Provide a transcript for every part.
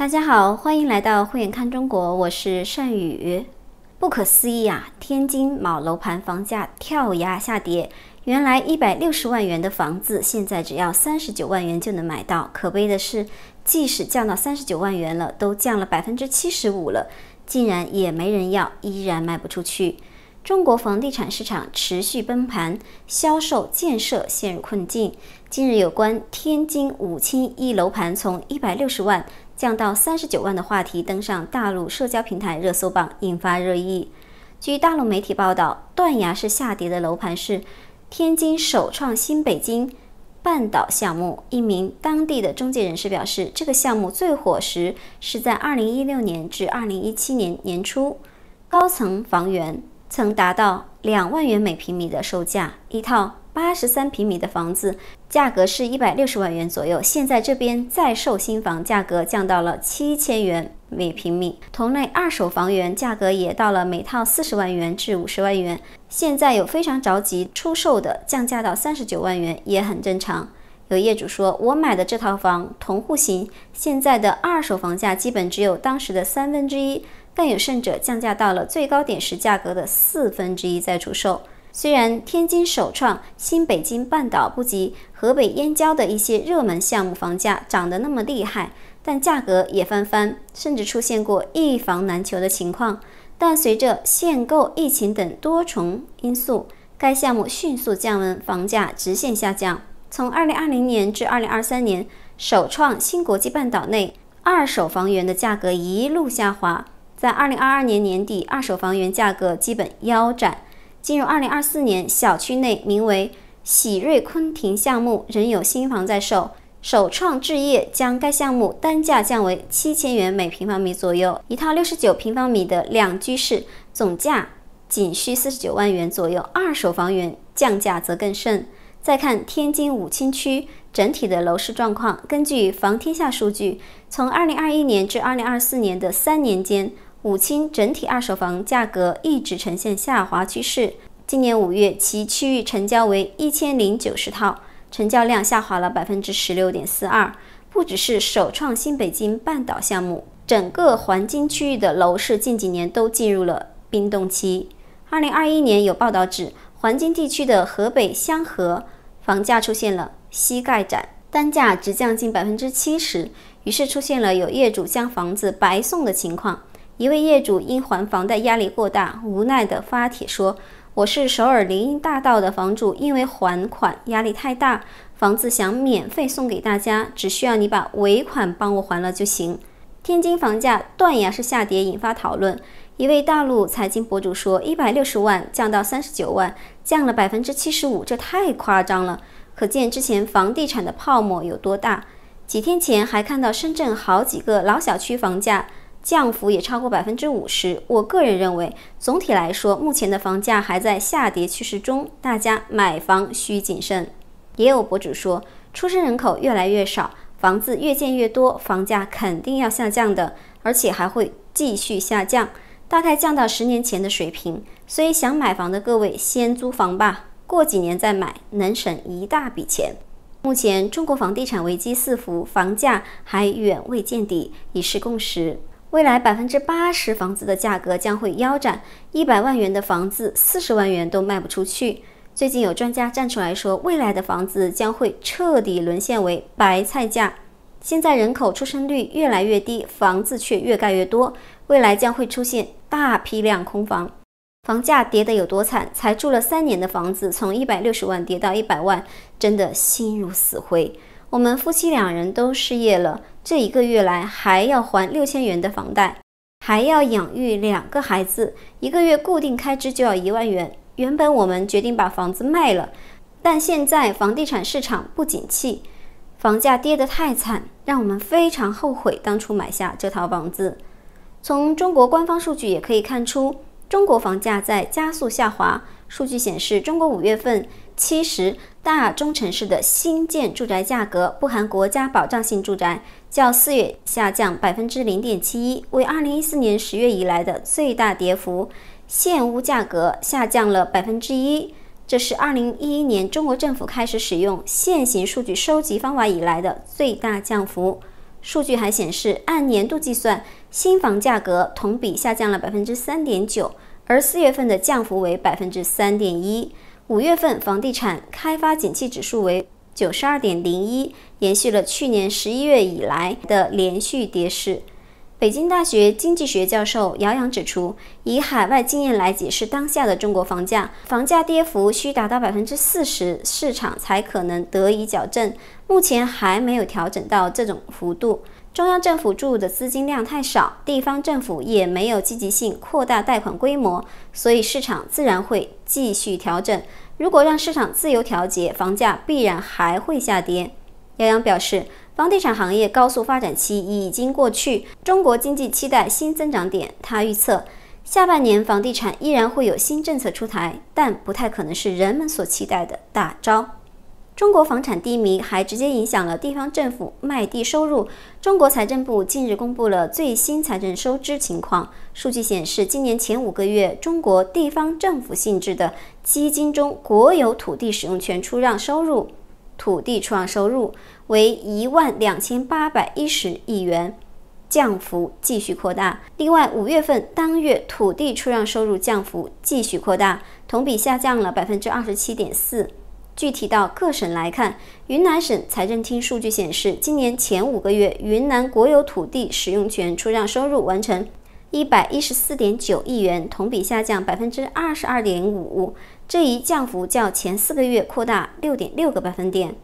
大家好，欢迎来到慧眼看中国，我是善宇。不可思议啊！天津某楼盘房价跳崖下跌，原来一百六十万元的房子，现在只要三十九万元就能买到。可悲的是，即使降到三十九万元了，都降了百分之七十五了，竟然也没人要，依然卖不出去。中国房地产市场持续崩盘，销售建设陷入困境。近日，有关天津武清一楼盘从一百六十万。降到三十九万的话题登上大陆社交平台热搜榜，引发热议。据大陆媒体报道，断崖式下跌的楼盘是天津首创新北京半岛项目。一名当地的中介人士表示，这个项目最火时是在二零一六年至二零一七年年初，高层房源曾达到两万元每平米的售价，一套。八十三平米的房子，价格是一百六十万元左右。现在这边在售新房价格降到了七千元每平米，同类二手房源价格也到了每套四十万元至五十万元。现在有非常着急出售的，降价到三十九万元也很正常。有业主说，我买的这套房，同户型现在的二手房价基本只有当时的三分之一，更有甚者降价到了最高点时价格的四分之一再出售。虽然天津首创新北京半岛不及河北燕郊的一些热门项目房价涨得那么厉害，但价格也翻番，甚至出现过一房难求的情况。但随着限购、疫情等多重因素，该项目迅速降温，房价直线下降。从二零二零年至二零二三年，首创新国际半岛内二手房源的价格一路下滑，在二零二二年年底，二手房源价格基本腰斩。进入二零二四年，小区内名为“喜瑞昆庭”项目仍有新房在售，首创置业将该项目单价降为七千元每平方米左右，一套六十九平方米的两居室总价仅需四十九万元左右。二手房源降价则更甚。再看天津武清区整体的楼市状况，根据房天下数据，从二零二一年至二零二四年的三年间。武清整体二手房价格一直呈现下滑趋势。今年五月，其区域成交为一千零九十套，成交量下滑了百分之十六点四二。不只是首创新北京半岛项目，整个环京区域的楼市近几年都进入了冰冻期。二零二一年有报道指，环京地区的河北香河房价出现了膝盖斩，单价直降近百分之七十，于是出现了有业主将房子白送的情况。一位业主因还房贷压力过大，无奈地发帖说：“我是首尔林荫大道的房主，因为还款压力太大，房子想免费送给大家，只需要你把尾款帮我还了就行。”天津房价断崖式下跌引发讨论。一位大陆财经博主说：“一百六十万降到三十九万，降了百分之七十五，这太夸张了。可见之前房地产的泡沫有多大。几天前还看到深圳好几个老小区房价。”降幅也超过百分之五十。我个人认为，总体来说，目前的房价还在下跌趋势中，大家买房需谨慎。也有博主说，出生人口越来越少，房子越建越多，房价肯定要下降的，而且还会继续下降，大概降到十年前的水平。所以想买房的各位，先租房吧，过几年再买，能省一大笔钱。目前中国房地产危机四伏，房价还远未见底，已是共识。未来百分之八十房子的价格将会腰斩，一百万元的房子四十万元都卖不出去。最近有专家站出来说，未来的房子将会彻底沦陷为白菜价。现在人口出生率越来越低，房子却越盖越多，未来将会出现大批量空房。房价跌得有多惨？才住了三年的房子，从一百六十万跌到一百万，真的心如死灰。我们夫妻两人都失业了。这一个月来还要还六千元的房贷，还要养育两个孩子，一个月固定开支就要一万元。原本我们决定把房子卖了，但现在房地产市场不景气，房价跌得太惨，让我们非常后悔当初买下这套房子。从中国官方数据也可以看出，中国房价在加速下滑。数据显示，中国五月份七十。大中城市的新建住宅价格不含国家保障性住宅，较四月下降百分之零点七一，为二零一四年十月以来的最大跌幅。现屋价格下降了百分之一，这是二零一一年中国政府开始使用现行数据收集方法以来的最大降幅。数据还显示，按年度计算，新房价格同比下降了百分之三点九，而四月份的降幅为百分之三点一。五月份房地产开发景气指数为九十二点零一，延续了去年十一月以来的连续跌势。北京大学经济学教授姚洋指出，以海外经验来解释当下的中国房价，房价跌幅需达到百分之四十，市场才可能得以矫正。目前还没有调整到这种幅度。中央政府注入的资金量太少，地方政府也没有积极性扩大贷款规模，所以市场自然会。继续调整。如果让市场自由调节，房价必然还会下跌。姚洋表示，房地产行业高速发展期已经过去，中国经济期待新增长点。他预测，下半年房地产依然会有新政策出台，但不太可能是人们所期待的大招。中国房产低迷还直接影响了地方政府卖地收入。中国财政部近日公布了最新财政收支情况，数据显示，今年前五个月，中国地方政府性质的基金中，国有土地使用权出让收入、土地出让收入为一万两千八百一十亿元，降幅继续扩大。另外，五月份当月土地出让收入降幅继续扩大，同比下降了百分之二十七点四。具体到各省来看，云南省财政厅数据显示，今年前五个月，云南国有土地使用权出让收入完成一百一十四点九亿元，同比下降百分之二十二点五，这一降幅较前四个月扩大六点六个百分点。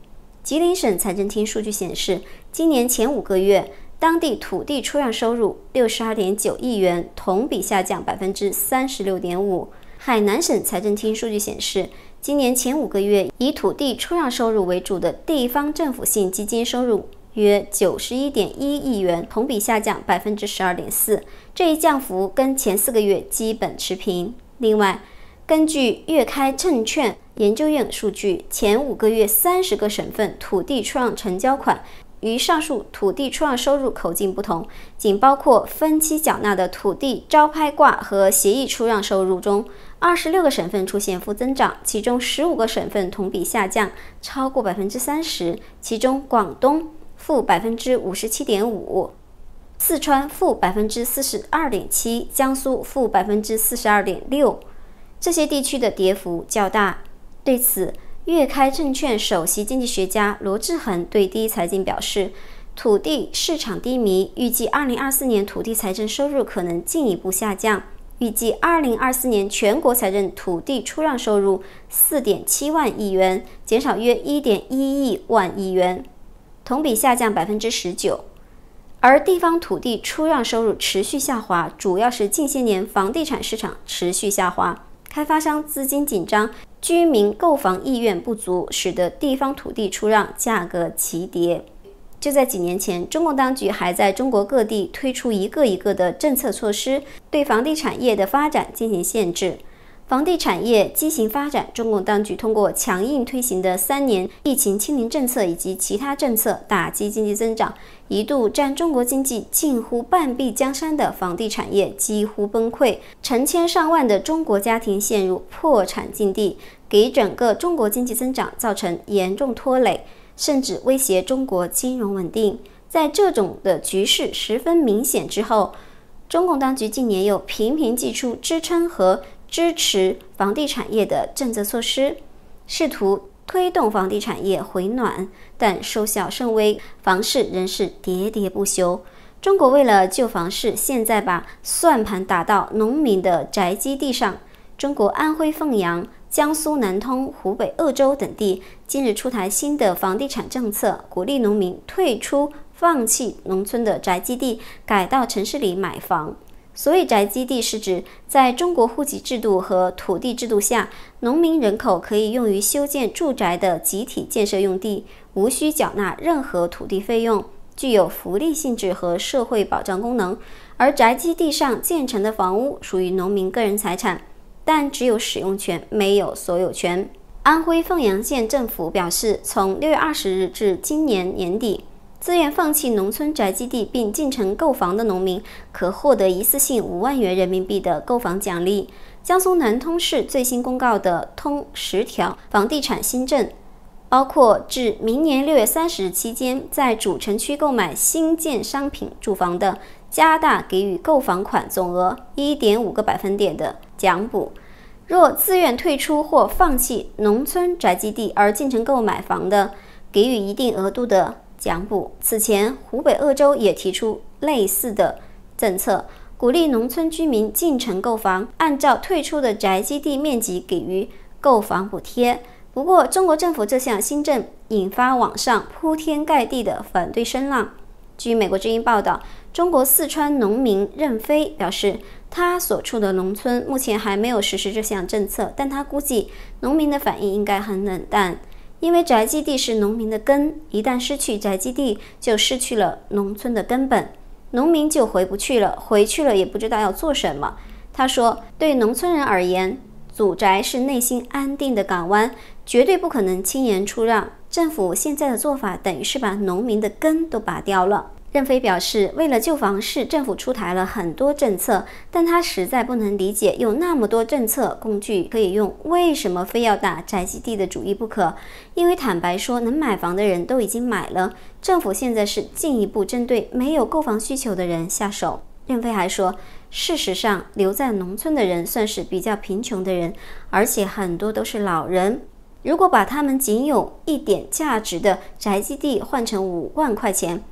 吉林省财政厅数据显示，今年前五个月，当地土地出让收入六十二点九亿元，同比下降百分之三十六点五。海南省财政厅数据显示。今年前五个月，以土地出让收入为主的地方政府性基金收入约九十一点一亿元，同比下降百分之十二点四。这一降幅跟前四个月基本持平。另外，根据粤开证券研究院数据，前五个月三十个省份土地出让成交款。与上述土地出让收入口径不同，仅包括分期缴纳的土地招拍挂和协议出让收入中，二十六个省份出现负增长，其中十五个省份同比下降超过百分之三十，其中广东负百分之五十七点五，四川负百分之四十二点七，江苏负百分之四十二点六，这些地区的跌幅较大。对此，粤开证券首席经济学家罗志恒对第一财经表示，土地市场低迷，预计二零二四年土地财政收入可能进一步下降。预计二零二四年全国财政土地出让收入四点七万亿元，减少约一点一万亿元，同比下降百分之十九。而地方土地出让收入持续下滑，主要是近些年房地产市场持续下滑，开发商资金紧张。居民购房意愿不足，使得地方土地出让价格齐跌。就在几年前，中共当局还在中国各地推出一个一个的政策措施，对房地产业的发展进行限制。房地产业畸形发展，中共当局通过强硬推行的三年疫情清零政策以及其他政策打击经济增长，一度占中国经济近乎半壁江山的房地产业几乎崩溃，成千上万的中国家庭陷入破产境地。给整个中国经济增长造成严重拖累，甚至威胁中国金融稳定。在这种的局势十分明显之后，中共当局近年又频频祭出支撑和支持房地产业的政策措施，试图推动房地产业回暖，但收效甚微，房市仍是喋喋不休。中国为了救房市，现在把算盘打到农民的宅基地上。中国安徽凤阳。江苏南通、湖北鄂州等地近日出台新的房地产政策，鼓励农民退出、放弃农村的宅基地，改到城市里买房。所谓宅基地，是指在中国户籍制度和土地制度下，农民人口可以用于修建住宅的集体建设用地，无需缴纳任何土地费用，具有福利性质和社会保障功能。而宅基地上建成的房屋属于农民个人财产。但只有使用权，没有所有权。安徽凤阳县政府表示，从六月二十日至今年年底，自愿放弃农村宅基地并进城购房的农民，可获得一次性五万元人民币的购房奖励。江苏南通市最新公告的“通十条”房地产新政，包括至明年六月三十日期间，在主城区购买新建商品住房的，加大给予购房款总额一点五个百分点的。奖补，若自愿退出或放弃农村宅基地而进城购买房的，给予一定额度的奖补。此前，湖北鄂州也提出类似的政策，鼓励农村居民进城购房，按照退出的宅基地面积给予购房补贴。不过，中国政府这项新政引发网上铺天盖地的反对声浪。据美国之音报道，中国四川农民任飞表示。他所处的农村目前还没有实施这项政策，但他估计农民的反应应该很冷淡，因为宅基地是农民的根，一旦失去宅基地，就失去了农村的根本，农民就回不去了，回去了也不知道要做什么。他说，对农村人而言，祖宅是内心安定的港湾，绝对不可能轻言出让。政府现在的做法等于是把农民的根都拔掉了。任飞表示，为了救房市，政府出台了很多政策，但他实在不能理解，有那么多政策工具可以用，为什么非要打宅基地的主意不可？因为坦白说，能买房的人都已经买了，政府现在是进一步针对没有购房需求的人下手。任飞还说，事实上，留在农村的人算是比较贫穷的人，而且很多都是老人。如果把他们仅有一点价值的宅基地换成五万块钱，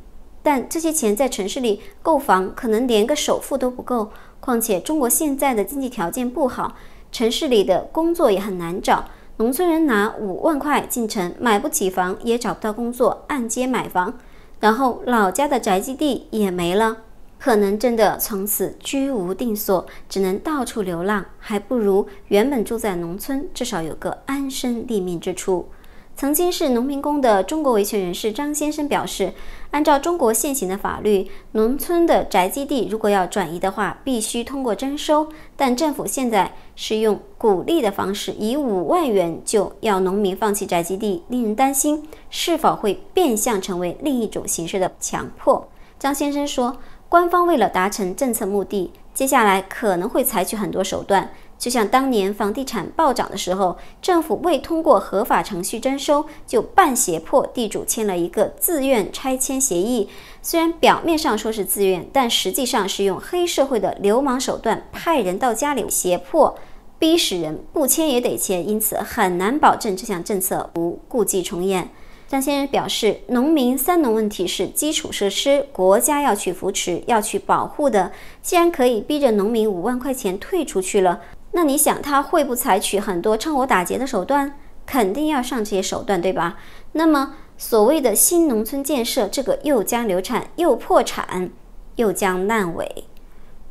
但这些钱在城市里购房，可能连个首付都不够。况且中国现在的经济条件不好，城市里的工作也很难找。农村人拿五万块进城，买不起房，也找不到工作，按揭买房，然后老家的宅基地也没了，可能真的从此居无定所，只能到处流浪，还不如原本住在农村，至少有个安身立命之处。曾经是农民工的中国维权人士张先生表示，按照中国现行的法律，农村的宅基地如果要转移的话，必须通过征收。但政府现在是用鼓励的方式，以五万元就要农民放弃宅基地，令人担心是否会变相成为另一种形式的强迫。张先生说，官方为了达成政策目的，接下来可能会采取很多手段。就像当年房地产暴涨的时候，政府未通过合法程序征收，就半胁迫地主签了一个自愿拆迁协议。虽然表面上说是自愿，但实际上是用黑社会的流氓手段派人到家里胁迫，逼使人不签也得签。因此很难保证这项政策不故伎重演。张先生表示，农民“三农”问题是基础设施，国家要去扶持、要去保护的。既然可以逼着农民五万块钱退出去了。那你想，他会不采取很多趁火打劫的手段？肯定要上这些手段，对吧？那么，所谓的新农村建设，这个又将流产，又破产，又将烂尾。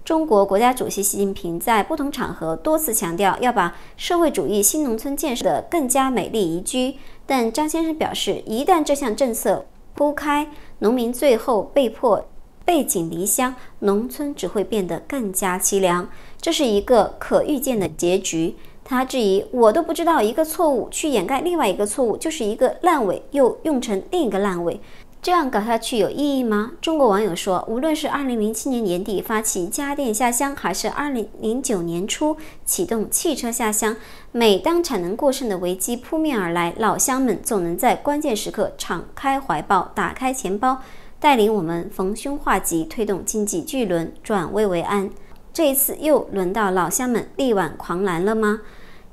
中国国家主席习近平在不同场合多次强调，要把社会主义新农村建设得更加美丽宜居。但张先生表示，一旦这项政策铺开，农民最后被迫背井离乡，农村只会变得更加凄凉。这是一个可预见的结局。他质疑，我都不知道一个错误去掩盖另外一个错误，就是一个烂尾又用成另一个烂尾，这样搞下去有意义吗？中国网友说，无论是二零零七年年底发起家电下乡，还是二零零九年初启动汽车下乡，每当产能过剩的危机扑面而来，老乡们总能在关键时刻敞开怀抱、打开钱包，带领我们逢凶化吉，推动经济巨轮转危为安。这一次又轮到老乡们力挽狂澜了吗？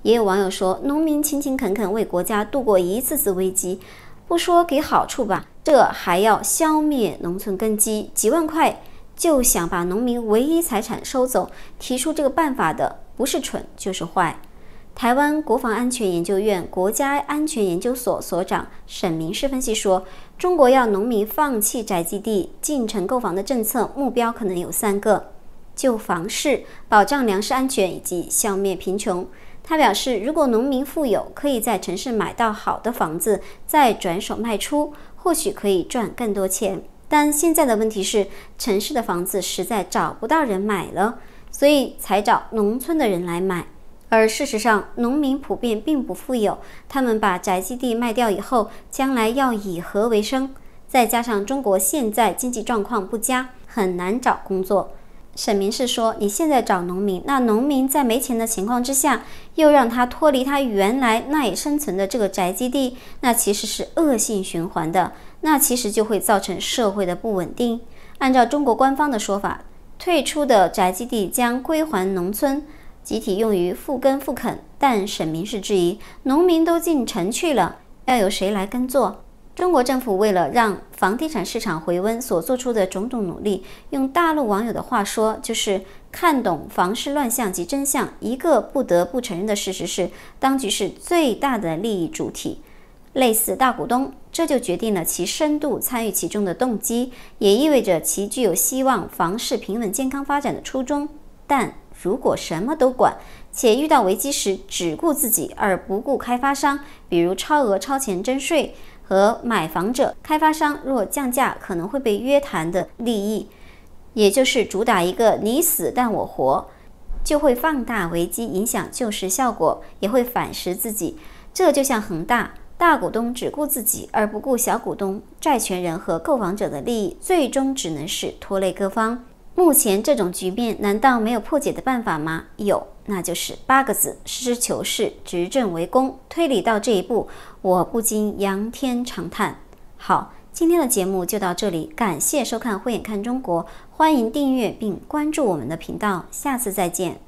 也有网友说，农民勤勤恳恳为国家度过一次次危机，不说给好处吧，这还要消灭农村根基，几万块就想把农民唯一财产收走，提出这个办法的不是蠢就是坏。台湾国防安全研究院国家安全研究所所长沈明师分析说，中国要农民放弃宅基地进城购房的政策目标可能有三个。就房市、保障粮食安全以及消灭贫穷。他表示，如果农民富有，可以在城市买到好的房子，再转手卖出，或许可以赚更多钱。但现在的问题是，城市的房子实在找不到人买了，所以才找农村的人来买。而事实上，农民普遍并不富有，他们把宅基地卖掉以后，将来要以何为生？再加上中国现在经济状况不佳，很难找工作。沈明是说，你现在找农民，那农民在没钱的情况之下，又让他脱离他原来赖以生存的这个宅基地，那其实是恶性循环的，那其实就会造成社会的不稳定。按照中国官方的说法，退出的宅基地将归还农村集体用于复耕复垦，但沈明是质疑，农民都进城去了，要有谁来耕作？中国政府为了让房地产市场回温所做出的种种努力，用大陆网友的话说，就是看懂房市乱象及真相。一个不得不承认的事实是，当局是最大的利益主体，类似大股东，这就决定了其深度参与其中的动机，也意味着其具有希望房市平稳健康发展的初衷。但如果什么都管，且遇到危机时只顾自己而不顾开发商，比如超额超前征税。和买房者、开发商若降价，可能会被约谈的利益，也就是主打一个你死但我活，就会放大危机，影响救市效果，也会反噬自己。这就像恒大大股东只顾自己，而不顾小股东、债权人和购房者的利益，最终只能是拖累各方。目前这种局面，难道没有破解的办法吗？有，那就是八个字：实事求是，执政为公。推理到这一步，我不禁仰天长叹。好，今天的节目就到这里，感谢收看《慧眼看中国》，欢迎订阅并关注我们的频道，下次再见。